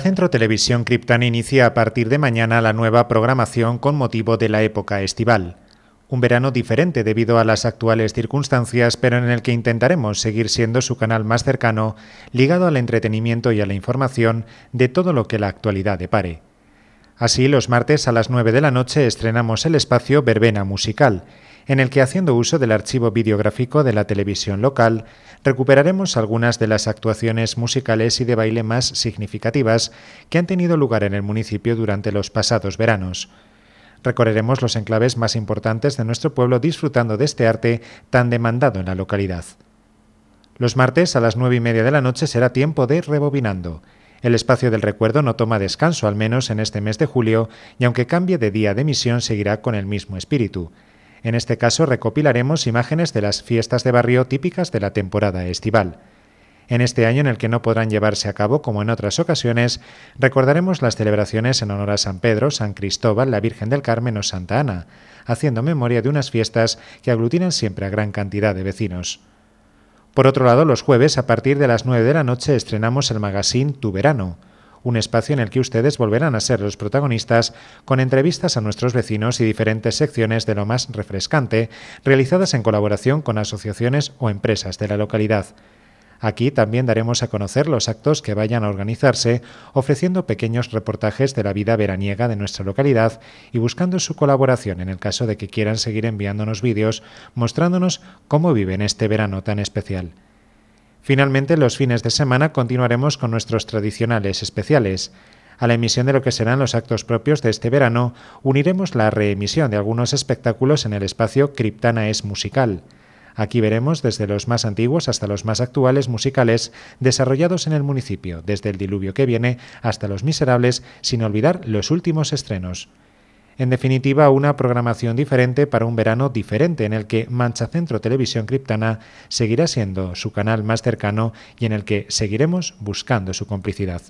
Centro Televisión Criptan inicia a partir de mañana la nueva programación con motivo de la época estival. Un verano diferente debido a las actuales circunstancias, pero en el que intentaremos seguir siendo su canal más cercano, ligado al entretenimiento y a la información de todo lo que la actualidad depare. Así, los martes a las 9 de la noche estrenamos el espacio Verbena Musical, en el que haciendo uso del archivo videográfico de la televisión local, recuperaremos algunas de las actuaciones musicales y de baile más significativas que han tenido lugar en el municipio durante los pasados veranos. Recorreremos los enclaves más importantes de nuestro pueblo disfrutando de este arte tan demandado en la localidad. Los martes a las nueve y media de la noche será tiempo de Rebobinando. El espacio del recuerdo no toma descanso, al menos en este mes de julio, y aunque cambie de día de emisión, seguirá con el mismo espíritu. En este caso recopilaremos imágenes de las fiestas de barrio típicas de la temporada estival. En este año en el que no podrán llevarse a cabo como en otras ocasiones, recordaremos las celebraciones en honor a San Pedro, San Cristóbal, la Virgen del Carmen o Santa Ana, haciendo memoria de unas fiestas que aglutinan siempre a gran cantidad de vecinos. Por otro lado, los jueves, a partir de las 9 de la noche, estrenamos el magazine Tu Verano, un espacio en el que ustedes volverán a ser los protagonistas con entrevistas a nuestros vecinos y diferentes secciones de lo más refrescante, realizadas en colaboración con asociaciones o empresas de la localidad. Aquí también daremos a conocer los actos que vayan a organizarse, ofreciendo pequeños reportajes de la vida veraniega de nuestra localidad y buscando su colaboración en el caso de que quieran seguir enviándonos vídeos mostrándonos cómo viven este verano tan especial. Finalmente, los fines de semana continuaremos con nuestros tradicionales especiales. A la emisión de lo que serán los actos propios de este verano, uniremos la reemisión de algunos espectáculos en el espacio Criptana es Musical. Aquí veremos desde los más antiguos hasta los más actuales musicales desarrollados en el municipio, desde el diluvio que viene hasta los miserables, sin olvidar los últimos estrenos. En definitiva, una programación diferente para un verano diferente en el que Mancha Centro Televisión Criptana seguirá siendo su canal más cercano y en el que seguiremos buscando su complicidad.